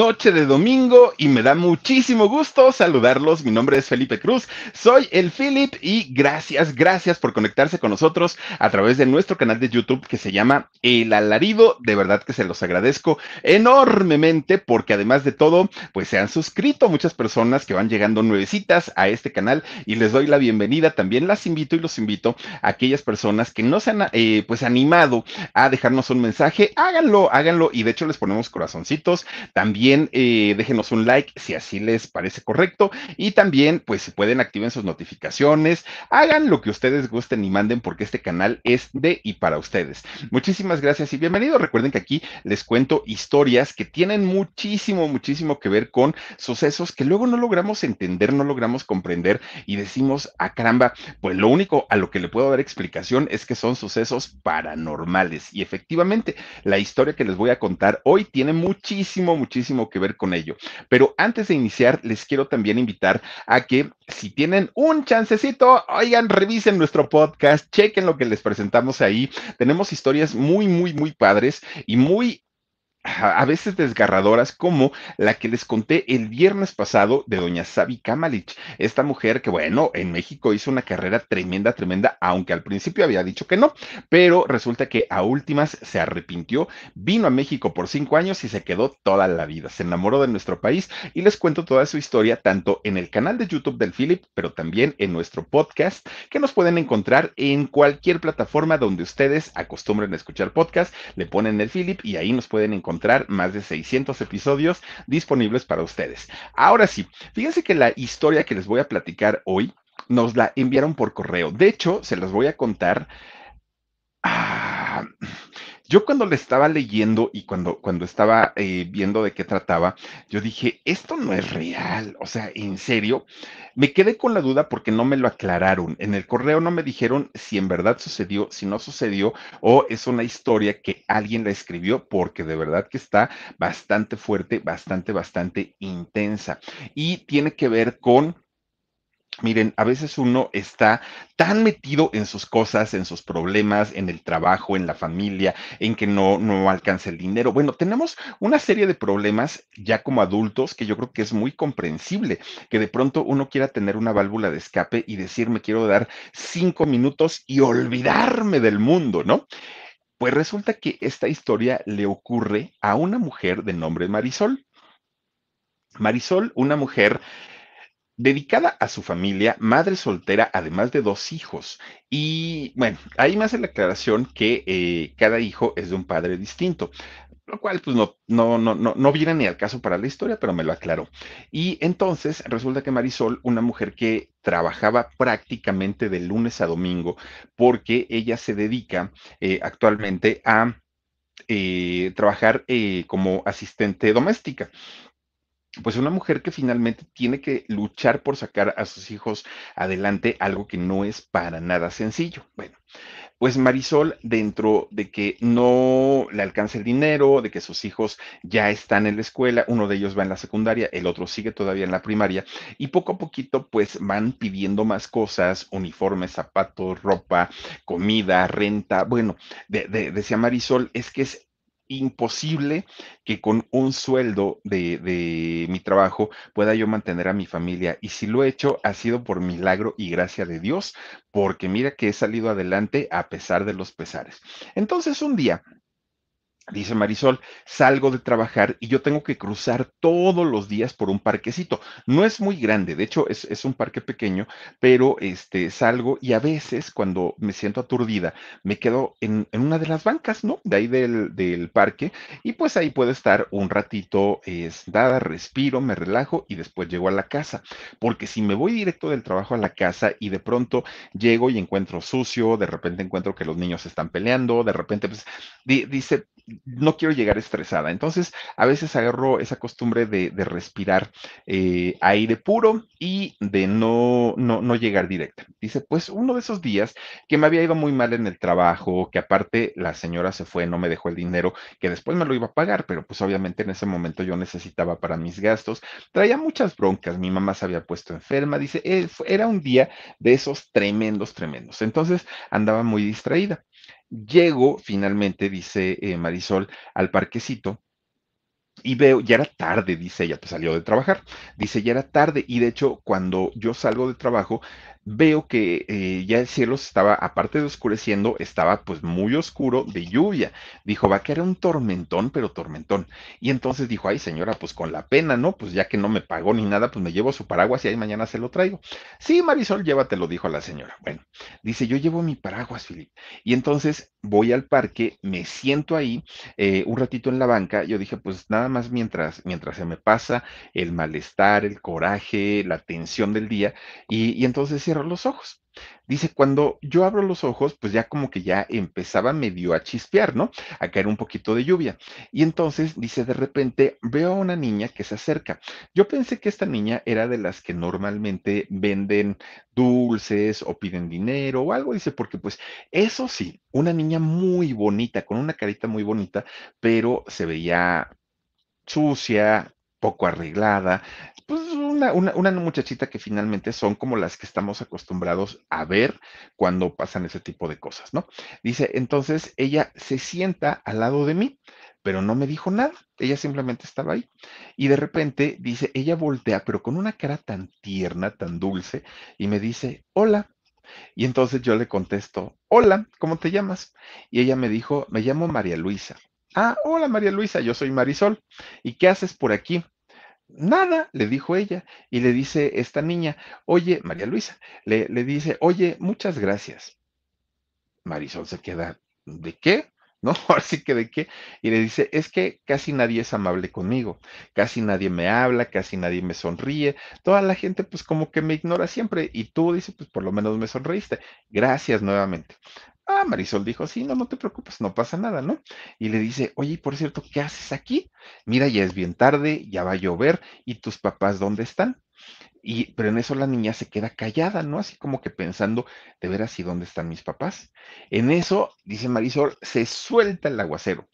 noche de domingo y me da muchísimo gusto saludarlos. Mi nombre es Felipe Cruz, soy el Philip y gracias, gracias por conectarse con nosotros a través de nuestro canal de YouTube que se llama El Alarido. De verdad que se los agradezco enormemente porque además de todo, pues se han suscrito muchas personas que van llegando nuevecitas a este canal y les doy la bienvenida. También las invito y los invito a aquellas personas que no se han eh, pues animado a dejarnos un mensaje, háganlo, háganlo y de hecho les ponemos corazoncitos. También eh, déjenos un like si así les parece correcto. Y también, pues pueden, activen sus notificaciones. Hagan lo que ustedes gusten y manden porque este canal es de y para ustedes. Muchísimas gracias y bienvenidos. Recuerden que aquí les cuento historias que tienen muchísimo, muchísimo que ver con sucesos que luego no logramos entender, no logramos comprender y decimos, a ah, caramba, pues lo único a lo que le puedo dar explicación es que son sucesos paranormales. Y efectivamente, la historia que les voy a contar hoy tiene muchísimo, muchísimo que ver con ello. Pero antes de iniciar, les quiero también invitar a que si tienen un chancecito, oigan, revisen nuestro podcast, chequen lo que les presentamos ahí. Tenemos historias muy, muy, muy padres y muy a veces desgarradoras como la que les conté el viernes pasado de doña Sabi Kamalich, esta mujer que bueno, en México hizo una carrera tremenda, tremenda, aunque al principio había dicho que no, pero resulta que a últimas se arrepintió, vino a México por cinco años y se quedó toda la vida, se enamoró de nuestro país y les cuento toda su historia tanto en el canal de YouTube del Philip, pero también en nuestro podcast que nos pueden encontrar en cualquier plataforma donde ustedes acostumbren a escuchar podcast, le ponen el Philip y ahí nos pueden encontrar encontrar más de 600 episodios disponibles para ustedes. Ahora sí, fíjense que la historia que les voy a platicar hoy nos la enviaron por correo. De hecho, se las voy a contar. Ah, yo cuando le estaba leyendo y cuando, cuando estaba eh, viendo de qué trataba, yo dije, esto no es real, o sea, en serio, me quedé con la duda porque no me lo aclararon. En el correo no me dijeron si en verdad sucedió, si no sucedió, o es una historia que alguien la escribió, porque de verdad que está bastante fuerte, bastante, bastante intensa. Y tiene que ver con miren, a veces uno está tan metido en sus cosas, en sus problemas, en el trabajo, en la familia, en que no, no alcanza el dinero. Bueno, tenemos una serie de problemas ya como adultos que yo creo que es muy comprensible, que de pronto uno quiera tener una válvula de escape y decir, me quiero dar cinco minutos y olvidarme del mundo, ¿no? Pues resulta que esta historia le ocurre a una mujer de nombre Marisol. Marisol, una mujer dedicada a su familia, madre soltera, además de dos hijos. Y bueno, ahí me hace la aclaración que eh, cada hijo es de un padre distinto lo cual pues no, no, no, no, no viene ni al caso para la historia, pero me lo aclaró. Y entonces resulta que Marisol, una mujer que trabajaba prácticamente de lunes a domingo, porque ella se dedica eh, actualmente a eh, trabajar como asistente doméstica pues una mujer que finalmente tiene que luchar por sacar a sus hijos adelante, algo que no es para nada sencillo. Bueno, pues Marisol, dentro de que no le alcanza el dinero, de que sus hijos ya están en la escuela, uno de ellos va en la secundaria, el otro sigue todavía en la primaria, y poco a poquito pues van pidiendo más cosas, uniformes, zapatos, ropa, comida, renta. Bueno, de, decía Marisol, es que es imposible que con un sueldo de, de, mi trabajo pueda yo mantener a mi familia. Y si lo he hecho, ha sido por milagro y gracia de Dios, porque mira que he salido adelante a pesar de los pesares. Entonces, un día Dice Marisol, salgo de trabajar y yo tengo que cruzar todos los días por un parquecito. No es muy grande, de hecho es, un parque pequeño, pero este, salgo y a veces cuando me siento aturdida, me quedo en, una de las bancas, ¿no? De ahí del, parque y pues ahí puedo estar un ratito es sentada, respiro, me relajo y después llego a la casa. Porque si me voy directo del trabajo a la casa y de pronto llego y encuentro sucio, de repente encuentro que los niños están peleando, de repente pues, dice no quiero llegar estresada. Entonces, a veces agarro esa costumbre de, respirar eh, aire puro y de no, no, no llegar directa. Dice, pues uno de esos días que me había ido muy mal en el trabajo, que aparte la señora se fue, no me dejó el dinero, que después me lo iba a pagar, pero pues obviamente en ese momento yo necesitaba para mis gastos. Traía muchas broncas, mi mamá se había puesto enferma, dice, eh, era un día de esos tremendos, tremendos. Entonces andaba muy distraída. Llego finalmente, dice eh, Marisol, al parquecito y veo, ya era tarde, dice ella, pues salió de trabajar. Dice, ya era tarde y de hecho cuando yo salgo de trabajo veo que eh, ya el cielo estaba, aparte de oscureciendo, estaba pues muy oscuro de lluvia. Dijo, va que era un tormentón, pero tormentón. Y entonces dijo, ay señora, pues con la pena, ¿no? Pues ya que no me pagó ni nada, pues me llevo su paraguas y ahí mañana se lo traigo. Sí, Marisol, llévatelo, dijo a la señora. Bueno, dice, yo llevo mi paraguas, Filip. Y entonces voy al parque, me siento ahí eh, un ratito en la banca. Yo dije, pues nada más mientras, mientras se me pasa el malestar, el coraje, la tensión del día. Y, entonces los ojos. Dice, cuando yo abro los ojos, pues ya como que ya empezaba medio a chispear, ¿no? A caer un poquito de lluvia. Y entonces dice, de repente veo a una niña que se acerca. Yo pensé que esta niña era de las que normalmente venden dulces o piden dinero o algo. Dice, porque pues eso sí, una niña muy bonita, con una carita muy bonita, pero se veía sucia, poco arreglada, pues una, una, una, muchachita que finalmente son como las que estamos acostumbrados a ver cuando pasan ese tipo de cosas, ¿no? Dice, entonces ella se sienta al lado de mí, pero no me dijo nada, ella simplemente estaba ahí. Y de repente dice, ella voltea, pero con una cara tan tierna, tan dulce, y me dice, hola. Y entonces yo le contesto, hola, ¿cómo te llamas? Y ella me dijo, me llamo María Luisa. Ah, hola María Luisa, yo soy Marisol. ¿Y qué haces por aquí? Nada, le dijo ella. Y le dice esta niña, oye, María Luisa, le, dice, oye, muchas gracias. Marisol se queda, ¿de qué? ¿no? ¿así que de qué. Y le dice, es que casi nadie es amable conmigo, casi nadie me habla, casi nadie me sonríe, toda la gente pues como que me ignora siempre y tú dices, pues por lo menos me sonreíste. Gracias nuevamente. Ah, Marisol dijo, sí, no, no te preocupes, no pasa nada, ¿no? Y le dice, oye, por cierto, ¿qué haces aquí? Mira, ya es bien tarde, ya va a llover, ¿y tus papás dónde están? Y, pero en eso la niña se queda callada, ¿no? Así como que pensando, de ver así dónde están mis papás? En eso, dice Marisol, se suelta el aguacero.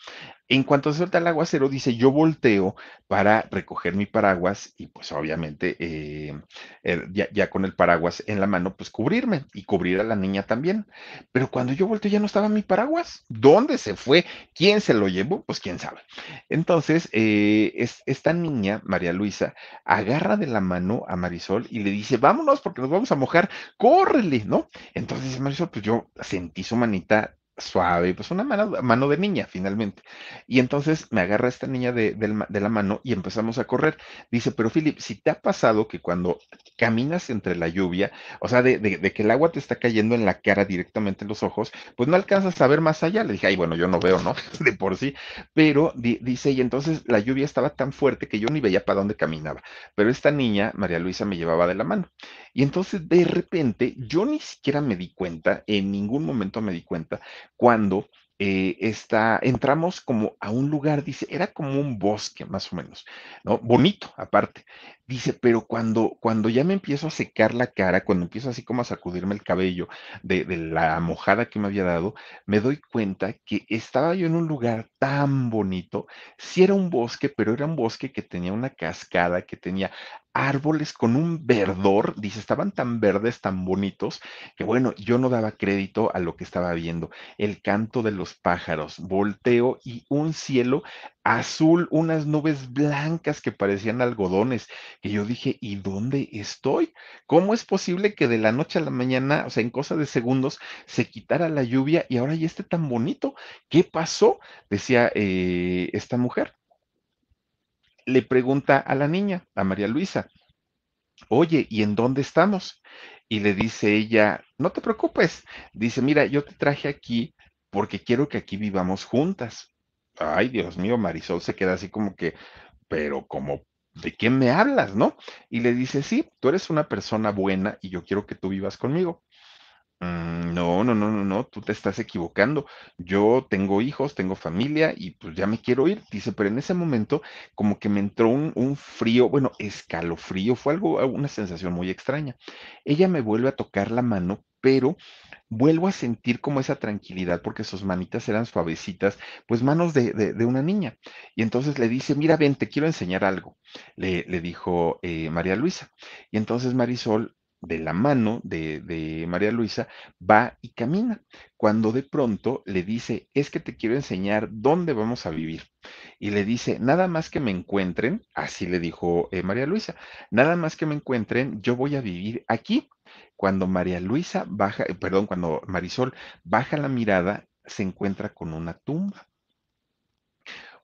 En cuanto se suelta el aguacero, dice, yo volteo para recoger mi paraguas y pues obviamente eh, eh, ya, con el paraguas en la mano, pues cubrirme y cubrir a la niña también. Pero cuando yo volteo ya no estaba mi paraguas. ¿Dónde se fue? ¿Quién se lo llevó? Pues quién sabe. Entonces, eh, esta niña, María Luisa, agarra de la mano a Marisol y le dice, vámonos porque nos vamos a mojar, córrele, ¿no? Entonces Marisol, pues yo sentí su manita suave, pues una mano, mano de niña finalmente. Y entonces me agarra esta niña de, la mano y empezamos a correr. Dice, pero Philip, si te ha pasado que cuando caminas entre la lluvia, o sea, de, que el agua te está cayendo en la cara directamente en los ojos, pues no alcanzas a ver más allá. Le dije, ay, bueno, yo no veo, ¿no? de por sí. Pero dice, y entonces la lluvia estaba tan fuerte que yo ni veía para dónde caminaba. Pero esta niña, María Luisa, me llevaba de la mano. Y entonces de repente, yo ni siquiera me di cuenta, en ningún momento me di cuenta, cuando eh, está, entramos como a un lugar, dice, era como un bosque más o menos, ¿no? Bonito aparte. Dice, pero cuando, cuando ya me empiezo a secar la cara, cuando empiezo así como a sacudirme el cabello de, de la mojada que me había dado, me doy cuenta que estaba yo en un lugar tan bonito. Sí era un bosque, pero era un bosque que tenía una cascada, que tenía árboles con un verdor, dice, estaban tan verdes, tan bonitos, que bueno, yo no daba crédito a lo que estaba viendo. El canto de los pájaros, volteo y un cielo azul, unas nubes blancas que parecían algodones, que yo dije, ¿y dónde estoy? ¿Cómo es posible que de la noche a la mañana, o sea, en cosa de segundos, se quitara la lluvia y ahora ya esté tan bonito? ¿Qué pasó? Decía eh, esta mujer le pregunta a la niña, a María Luisa, oye, ¿y en dónde estamos? Y le dice ella, no te preocupes, dice, mira, yo te traje aquí porque quiero que aquí vivamos juntas. Ay, Dios mío, Marisol se queda así como que, pero como, ¿de qué me hablas, no? Y le dice, sí, tú eres una persona buena y yo quiero que tú vivas conmigo. No, no, no, no, no, tú te estás equivocando. Yo tengo hijos, tengo familia y pues ya me quiero ir. Dice, pero en ese momento como que me entró un, frío, bueno, escalofrío, fue algo, una sensación muy extraña. Ella me vuelve a tocar la mano, pero vuelvo a sentir como esa tranquilidad porque sus manitas eran suavecitas, pues manos de, una niña. Y entonces le dice, mira, ven, te quiero enseñar algo, le, dijo María Luisa. Y entonces Marisol de la mano de, María Luisa, va y camina, cuando de pronto le dice, es que te quiero enseñar dónde vamos a vivir. Y le dice, nada más que me encuentren, así le dijo eh, María Luisa, nada más que me encuentren, yo voy a vivir aquí. Cuando María Luisa baja, eh, perdón, cuando Marisol baja la mirada, se encuentra con una tumba.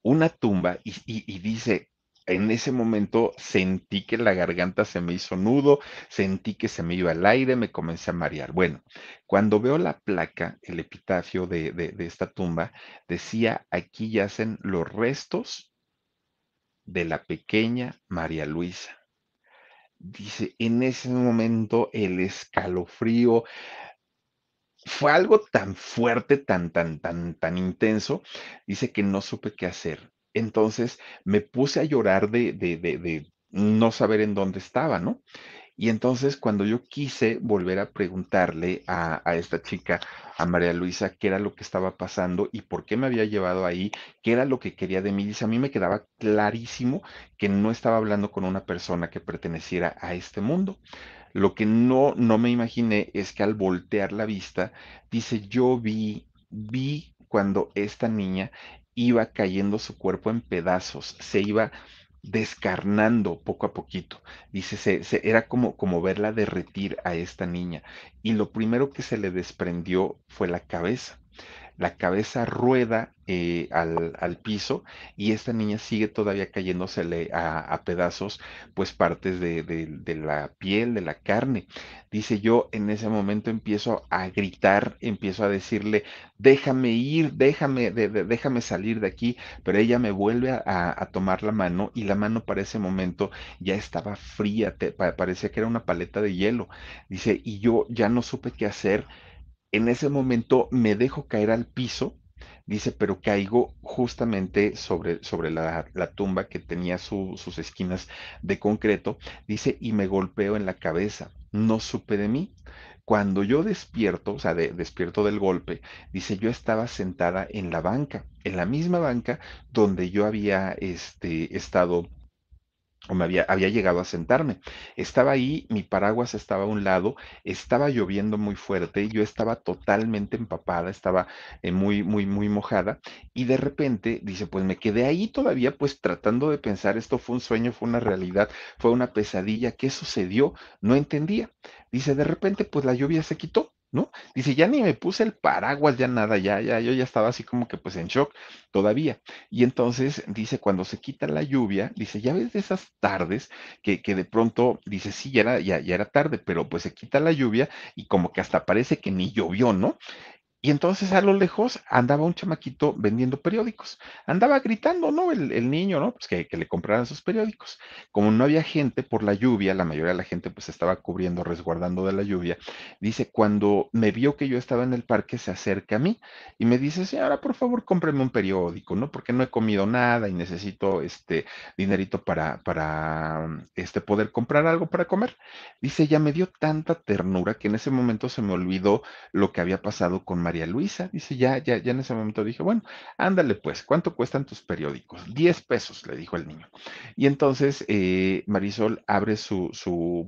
Una tumba y dice, en ese momento sentí que la garganta se me hizo nudo, sentí que se me iba el aire, me comencé a marear. Bueno, cuando veo la placa, el epitafio de, esta tumba, decía, aquí yacen los restos de la pequeña María Luisa. Dice, en ese momento el escalofrío, fue algo tan fuerte, tan, tan, tan, tan intenso, dice que no supe qué hacer. Entonces me puse a llorar de, no saber en dónde estaba, ¿no? Y entonces cuando yo quise volver a preguntarle a, esta chica, a María Luisa, qué era lo que estaba pasando y por qué me había llevado ahí, qué era lo que quería de mí, dice, a mí me quedaba clarísimo que no estaba hablando con una persona que perteneciera a este mundo. Lo que no, no me imaginé es que al voltear la vista, dice, yo vi, vi cuando esta niña iba cayendo su cuerpo en pedazos, se iba descarnando poco a poquito. Dice, se, se, era como, como verla derretir a esta niña. Y lo primero que se le desprendió fue la cabeza la cabeza rueda eh, al, piso y esta niña sigue todavía cayéndosele a, a pedazos, pues partes de, la piel, de la carne. Dice yo, en ese momento empiezo a gritar, empiezo a decirle, déjame ir, déjame, déjame salir de aquí, pero ella me vuelve a, tomar la mano y la mano para ese momento ya estaba fría, te, parecía que era una paleta de hielo. Dice, y yo ya no supe qué hacer en ese momento me dejo caer al piso, dice, pero caigo justamente sobre, sobre la, tumba que tenía sus esquinas de concreto, dice, y me golpeo en la cabeza, no supe de mí. Cuando yo despierto, o sea, despierto del golpe, dice, yo estaba sentada en la banca, en la misma banca donde yo había este, estado o me había, había llegado a sentarme. Estaba ahí, mi paraguas estaba a un lado, estaba lloviendo muy fuerte, yo estaba totalmente empapada, estaba eh, muy, muy, muy mojada, y de repente dice, pues me quedé ahí todavía, pues tratando de pensar, esto fue un sueño, fue una realidad, fue una pesadilla, ¿qué sucedió? No entendía. Dice, de repente, pues la lluvia se quitó, ¿no? Dice, ya ni me puse el paraguas, ya nada, ya, ya, yo ya estaba así como que pues en shock todavía. Y entonces dice, cuando se quita la lluvia, dice, ya ves de esas tardes que, que de pronto, dice, sí, ya era, ya, ya era tarde, pero pues se quita la lluvia y como que hasta parece que ni llovió, ¿no? Y entonces a lo lejos andaba un chamaquito vendiendo periódicos. Andaba gritando, ¿no? El, niño, ¿no? Pues que, le compraran sus periódicos. Como no había gente por la lluvia, la mayoría de la gente pues estaba cubriendo, resguardando de la lluvia. Dice, cuando me vio que yo estaba en el parque, se acerca a mí y me dice, señora, por favor, cómpreme un periódico, ¿no? Porque no he comido nada y necesito este dinerito para, para este, poder comprar algo para comer. Dice, ya me dio tanta ternura que en ese momento se me olvidó lo que había pasado con María María Luisa, dice, ya, ya, ya en ese momento dije, bueno, ándale pues, ¿cuánto cuestan tus periódicos? Diez pesos, le dijo el niño. Y entonces eh, Marisol abre su,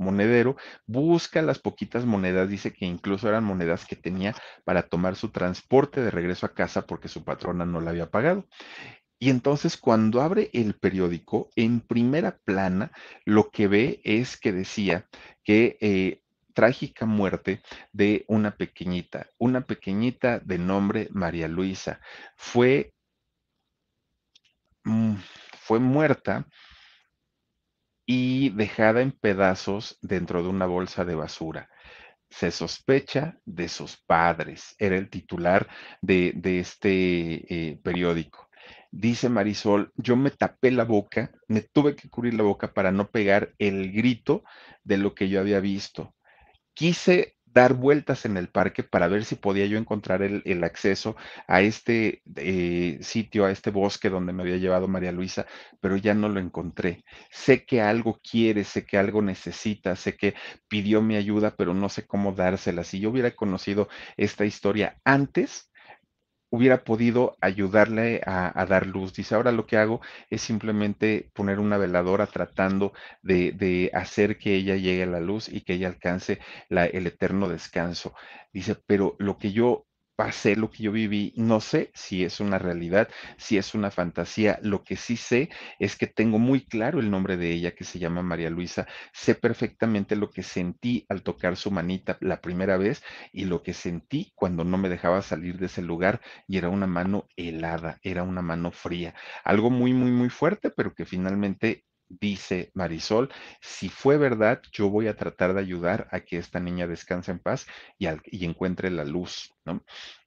monedero, busca las poquitas monedas, dice que incluso eran monedas que tenía para tomar su transporte de regreso a casa porque su patrona no la había pagado. Y entonces cuando abre el periódico, en primera plana, lo que ve es que decía que eh, trágica muerte de una pequeñita, una pequeñita de nombre María Luisa. Fue, mm, fue muerta y dejada en pedazos dentro de una bolsa de basura. Se sospecha de sus padres, era el titular de, este eh, periódico. Dice Marisol, yo me tapé la boca, me tuve que cubrir la boca para no pegar el grito de lo que yo había visto quise dar vueltas en el parque para ver si podía yo encontrar el, acceso a este eh, sitio, a este bosque donde me había llevado María Luisa, pero ya no lo encontré. Sé que algo quiere, sé que algo necesita, sé que pidió mi ayuda, pero no sé cómo dársela. Si yo hubiera conocido esta historia antes, hubiera podido ayudarle a, dar luz. Dice, ahora lo que hago es simplemente poner una veladora tratando de, hacer que ella llegue a la luz y que ella alcance el eterno descanso. Dice, pero lo que yo pasé lo que yo viví. No sé si es una realidad, si es una fantasía. Lo que sí sé es que tengo muy claro el nombre de ella, que se llama María Luisa. Sé perfectamente lo que sentí al tocar su manita la primera vez y lo que sentí cuando no me dejaba salir de ese lugar y era una mano helada, era una mano fría. Algo muy, muy, muy fuerte, pero que finalmente dice Marisol, si fue verdad, yo voy a tratar de ayudar a que esta niña descanse en paz y, encuentre la luz, ¿no?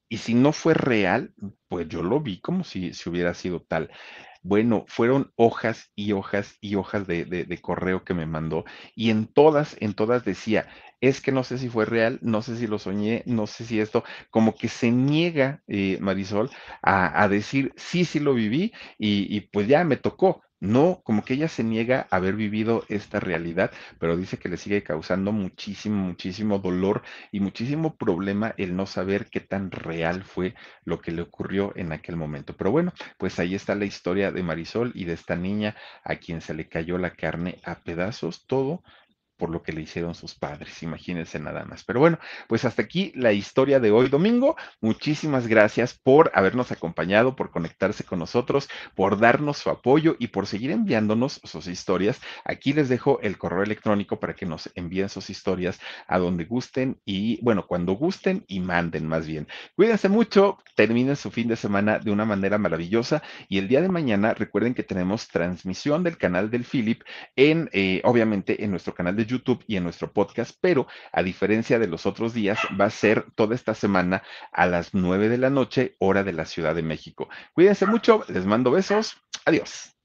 Y si no fue real, pues yo lo vi como si, se hubiera sido tal. Bueno, fueron hojas y hojas y hojas de, correo que me mandó. Y en todas, en todas decía, es que no sé si fue real, no sé si lo soñé, no sé si esto, como que se niega eh, Marisol a, decir, sí, sí lo viví y pues ya me tocó no, como que ella se niega a haber vivido esta realidad, pero dice que le sigue causando muchísimo, muchísimo dolor y muchísimo problema el no saber qué tan real fue lo que le ocurrió en aquel momento. Pero bueno, pues ahí está la historia de Marisol y de esta niña a quien se le cayó la carne a pedazos, todo por lo que le hicieron sus padres, imagínense nada más. Pero bueno, pues hasta aquí la historia de hoy domingo. Muchísimas gracias por habernos acompañado, por conectarse con nosotros, por darnos su apoyo y por seguir enviándonos sus historias. Aquí les dejo el correo electrónico para que nos envíen sus historias a donde gusten y, bueno, cuando gusten y manden más bien. Cuídense mucho, terminen su fin de semana de una manera maravillosa y el día de mañana recuerden que tenemos transmisión del canal del Philip en, eh, obviamente, en nuestro canal de YouTube y en nuestro podcast, pero a diferencia de los otros días, va a ser toda esta semana a las 9 de la noche, hora de la Ciudad de México. Cuídense mucho, les mando besos, adiós.